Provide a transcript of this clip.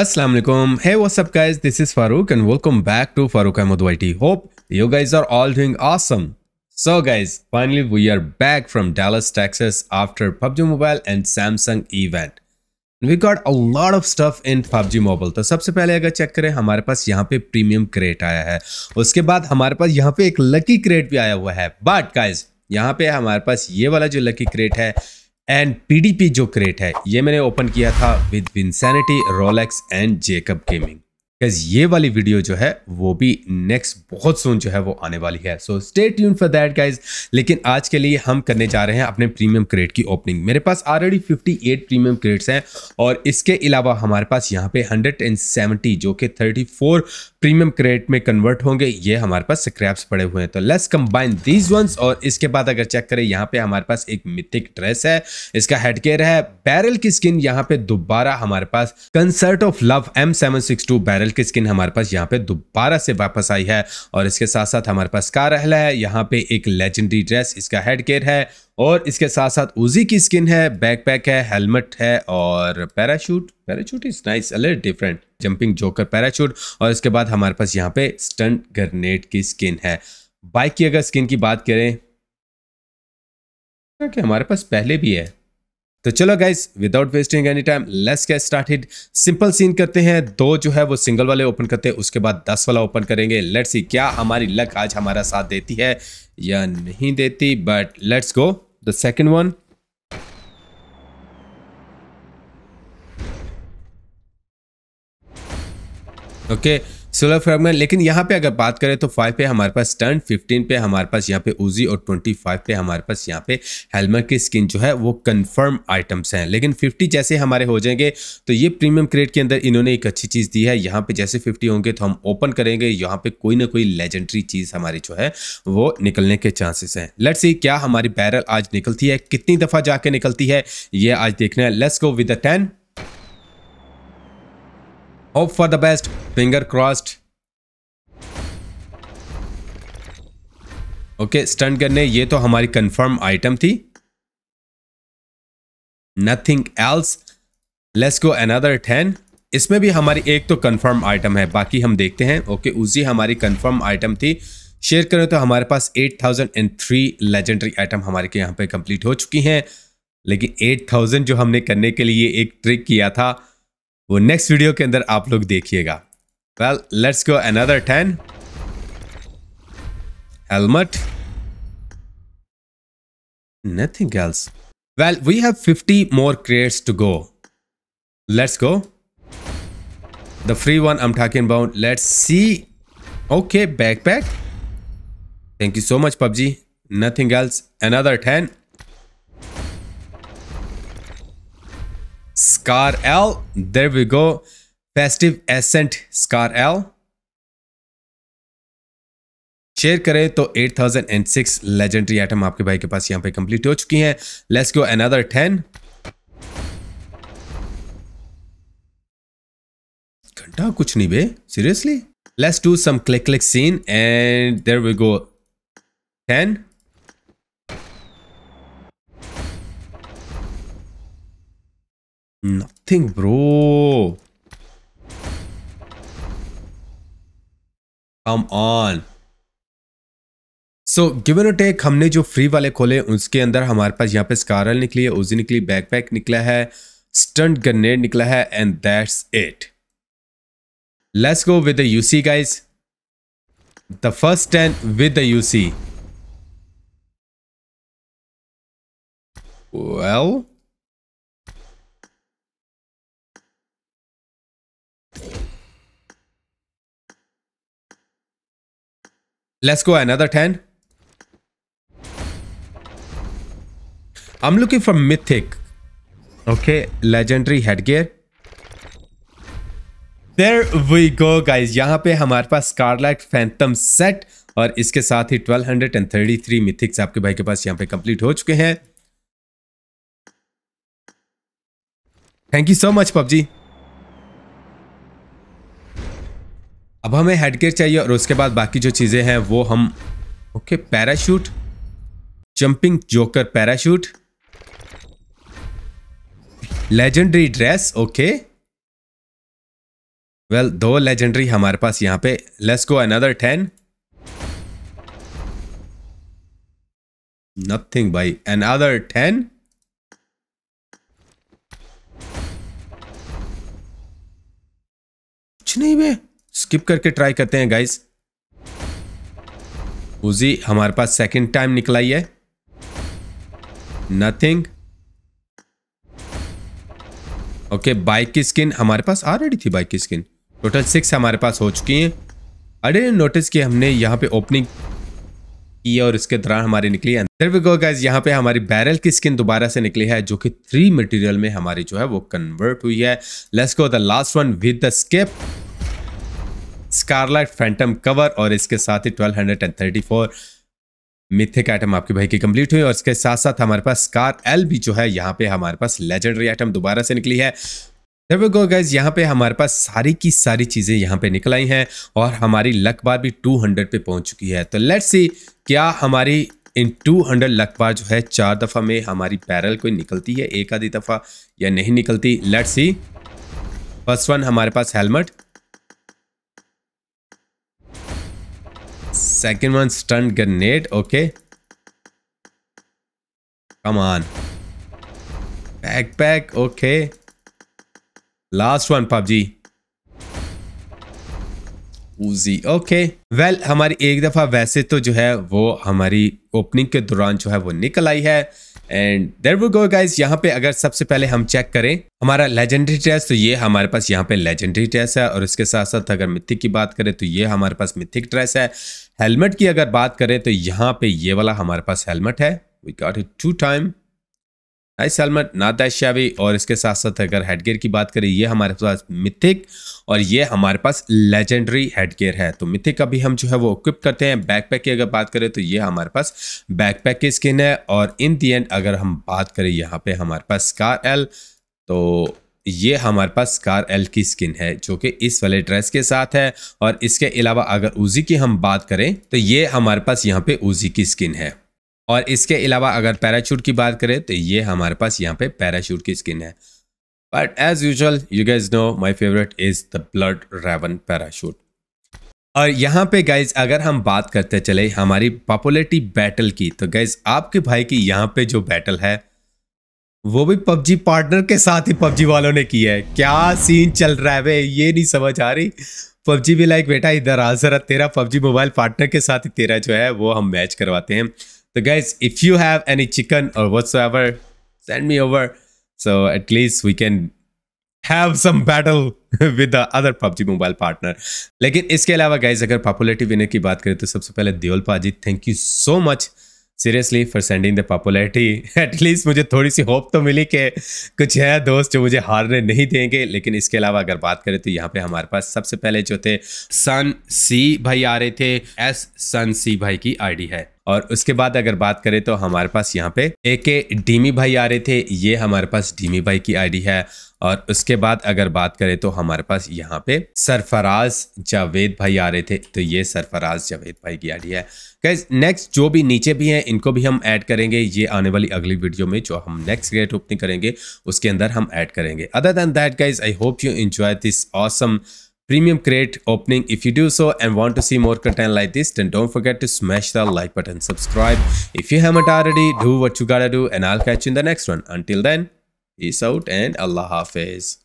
Assalamu alaikum. Hey, what's up guys? This is Farooq and welcome back to Farooq Ahmed YT. Hope you guys are all doing awesome. So guys, finally we are back from Dallas, Texas after PUBG Mobile and Samsung event. We got a lot of stuff in PUBG Mobile. तो सबसे पहले अगर check करें हमारे पास यहाँ पे premium crate आया है उसके बाद हमारे पास यहाँ पे एक लकी क्रेट भी आया हुआ है बट गाइज यहाँ पे हमारे पास ये वाला जो लकी क्रेट है एंड पीडीपी जो क्रेट है ये मैंने ओपन किया था with Vinsanity Rolex and Jacob gaming because ये वाली वीडियो जो है वो भी नेक्स्ट बहुत सुन जो है वो आने वाली है so stay tuned for that guys लेकिन आज के लिए हम करने जा रहे हैं अपने प्रीमियम क्रेड की ओपनिंग मेरे पास ऑलरेडी 58 प्रीमियम क्रेड्स हैं और इसके अलावा हमारे पास यहाँ पे 170 जो कि 34 प्रीमियम क्रेड में कन्वर्ट होंगे ये हमारे पास स्क्रैप्स पड़े हुए हैं तो लेस कम्बाइन दीज वंस और इसके बाद अगर चेक करें यहाँ पे हमारे पास एक मिथिक ड्रेस है इसका हेडकेयर है बैरल की स्किन यहाँ पे दोबारा हमारे पास concert of love M barrel की स्किन हमारे पास यहाँ पे दोबारा से वापस आई है और इसके साथ साथ हमारे पास कारहला है यहाँ पे एक लेजेंडरी ड्रेस इसका हेड केयर है और इसके साथ साथ उजी की स्किन है बैकपैक है हेलमेट है और पैराशूट पैराशूट इज नाइस अलर डिफरेंट जंपिंग जोकर पैराशूट और इसके बाद हमारे पास यहाँ पे स्टंट ग्रनेड की स्किन है बाइक की अगर स्किन की बात करें कि हमारे पास पहले भी है तो चलो guys without wasting any time let's get started simple scene करते हैं दो जो है वो सिंगल वाले ओपन करते हैं उसके बाद दस वाला ओपन करेंगे लेट्स सी क्या हमारी लक आज हमारा साथ देती है या नहीं देती but let's go the second one okay okay. Solar frag लेकिन यहाँ पे अगर बात करें तो फाइव पे हमारे पास टर्न फिफ्टीन पे हमारे पास यहाँ पे उजी और ट्वेंटी फाइव पे हमारे पास यहाँ पे हेलमेट की स्किन जो है वो कंफर्म आइटम्स हैं लेकिन फिफ्टी जैसे हमारे हो जाएंगे तो ये प्रीमियम क्रेड के अंदर इन्होंने एक अच्छी चीज़ दी है यहाँ पे जैसे फिफ्टी होंगे तो हम ओपन करेंगे यहाँ पे कोई ना कोई लेजेंडरी चीज़ हमारी जो है वो निकलने के चांसेस हैं लेट्स सी क्या हमारी बैरल आज निकलती है कितनी दफ़ा जाके निकलती है ये आज देखना है let's go with the ten hope for the best finger crossed okay stunt करने ये तो हमारी कंफर्म आइटम थी nothing else let's go another ten इसमें भी हमारी एक तो कंफर्म आइटम है बाकी हम देखते हैं ओके उसी हमारी कंफर्म आइटम थी शेयर करें तो हमारे पास 8003 लेजेंडरी आइटम हमारे के यहाँ पे कंप्लीट हो चुकी हैं लेकिन 8000 जो हमने करने के लिए एक ट्रिक किया था वो नेक्स्ट वीडियो के अंदर आप लोग देखिएगा let's go another ten. helmet nothing else well we have 50 more crates to go let's go the free one i'm talking about let's see okay backpack thank you so much pubg nothing else another 10 Scar L. There we go. Festive Ascent Scar L. Share करें तो 8006 legendary item आपके भाई के पास यहां पे complete हो चुकी हैं लेट्स गो अनदर 10 घंटा कुछ नहीं बे seriously let's do some click click scene and there we go Nothing, bro. Come on. So given a take हमने जो फ्री वाले खोले उसके अंदर हमारे पास यहाँ पे स्कारल निकली है उसी निकली बैकपैक निकला है स्टंट ग्रनेड निकला है and that's it let's go with the UC guys the first ten with the UC well Let's go another 10. I'm looking for mythic. Okay, legendary headgear. There we go guys. यहाँ पे हमारे पास Scarlet Phantom set और इसके साथ ही 1233 mythics आपके भाई के पास यहाँ पे complete हो चुके हैं Thank you so much, PUBG. अब हमें हेडगेयर चाहिए और उसके बाद बाकी जो चीज़ें हैं वो हम okay parachute jumping joker parachute legendary dress okay well दो लेजेंडरी हमारे पास यहां पे let's go another ten nothing भाई अनदर टेन कुछ नहीं भाई स्किप करके ट्राई करते हैं गाइस उजी हमारे पास सेकंड टाइम निकला ही है नथिंग ओके बाइक की स्किन हमारे पास ऑलरेडी थी बाइक की स्किन टोटल सिक्स हमारे पास हो चुकी हैं अरे नोटिस कि हमने यहाँ पे ओपनिंग की और इसके दौरान हमारी निकली है गाइज यहाँ पे हमारी बैरल की स्किन दोबारा से निकली है जो कि थ्री मटेरियल में हमारी जो है वो कन्वर्ट हुई है let's go the last one with the scape scarlet phantom cover और इसके साथ ही फोर मिथिक आइटम आपके भाई की कंप्लीट हुई और इसके साथ साथ हमारे पास स्कार एल भी जो है यहाँ पे हमारे पास लेजेंडरी आइटम दोबारा से निकली है गो गाइज यहाँ पे हमारे पास सारी की सारी चीज़ें यहाँ पे निकल आई हैं और हमारी लक बार भी 200 पे पहुँच चुकी है तो लेट्स सी क्या हमारी इन 200 लक बार जो है चार दफ़ा में हमारी पैरल कोई निकलती है एक आधी दफ़ा या नहीं निकलती लेट्स सी फर्स्ट वन हमारे पास helmet second one stun grenade. Okay. Come on. Backpack. Okay. Last one PUBG. Uzi okay well हमारी एक दफ़ा वैसे तो जो है वो हमारी ओपनिंग के दौरान जो है वो निकल आई है एंड देर वो गो गाइज यहाँ पे अगर सबसे पहले हम चेक करें हमारा लेजेंडरी टेस्ट तो ये हमारे पास यहाँ पे लेजेंडरी टेस्ट है और इसके साथ साथ अगर मिथिक की बात करें तो ये हमारे पास मिथिक ड्रेस है हेलमेट की अगर बात करें तो यहाँ पे ये वाला हमारे पास हेलमेट है we got it two time हाई सलमन नाता और इसके साथ साथ अगर हेडगेयर की बात करें ये हमारे पास मिथिक और ये हमारे पास लेजेंडरी हेडगेयर है तो मिथिक का भी हम जो है वो इक्विप करते हैं बैकपैक की अगर बात करें तो ये हमारे पास बैकपैक की स्किन है और इन दी एंड अगर हम बात करें यहाँ पे हमारे पास कार एल तो ये हमारे पास कार एल की स्किन है जो कि इस वाले ड्रेस के साथ है और इसके अलावा अगर उजी की हम बात करें तो ये हमारे पास यहाँ पे उजी की स्किन है और इसके अलावा अगर पैराशूट की बात करें तो ये हमारे पास यहाँ पे पैराशूट की स्किन है but as usual you guys know my favourite is the blood raven parachute और यहाँ पे गाइज अगर हम बात करते चले हमारी पॉपुलरिटी बैटल की तो गाइज आपके भाई की यहाँ पे जो बैटल है वो भी पबजी पार्टनर के साथ ही पबजी वालों ने की है क्या सीन चल रहा है वे ये नहीं समझ आ रही पबजी भी लाइक बेटा इधर आ जरा तेरा पबजी मोबाइल पार्टनर के साथ ही तेरा जो है वो हम मैच करवाते हैं So guys, if you have any chicken or whatsoever, send me over. So at least we can have some battle with the other PUBG Mobile partner. But guys, if we talk about popularity winner, first of all, Diolpa Ajit, thank you so much. Seriously for sending the popularity at least मुझे थोड़ी see hope तो मिली कि कुछ है दोस्त जो मुझे हारने नहीं देंगे लेकिन इसके अलावा अगर बात करें तो यहाँ पे हमारे पास सबसे पहले जो थे सन सी भाई आ रहे थे एस सन सी भाई की आईडी है और उसके बाद अगर बात करें तो हमारे पास यहाँ पे ए के डीमी भाई आ रहे थे ये हमारे पास डीमी भाई की आईडी है और उसके बाद अगर बात करें तो हमारे पास यहाँ पे सरफराज जावेद भाई आ रहे थे तो ये सरफराज जावेद भाई की आईडी है गैस नेक्स्ट जो भी नीचे भी हैं इनको भी हम ऐड करेंगे ये आने वाली अगली वीडियो में जो हम नेक्स्ट ग्रेट ओपनिंग करेंगे उसके अंदर हम ऐड करेंगे other than that guys I hope you enjoy this awesome premium crate opening if you do so and want to see more content like this then don't forget to smash the like button subscribe if you haven't already do what you gotta do and i'll catch you in the next one until then Peace out and Allah Hafiz.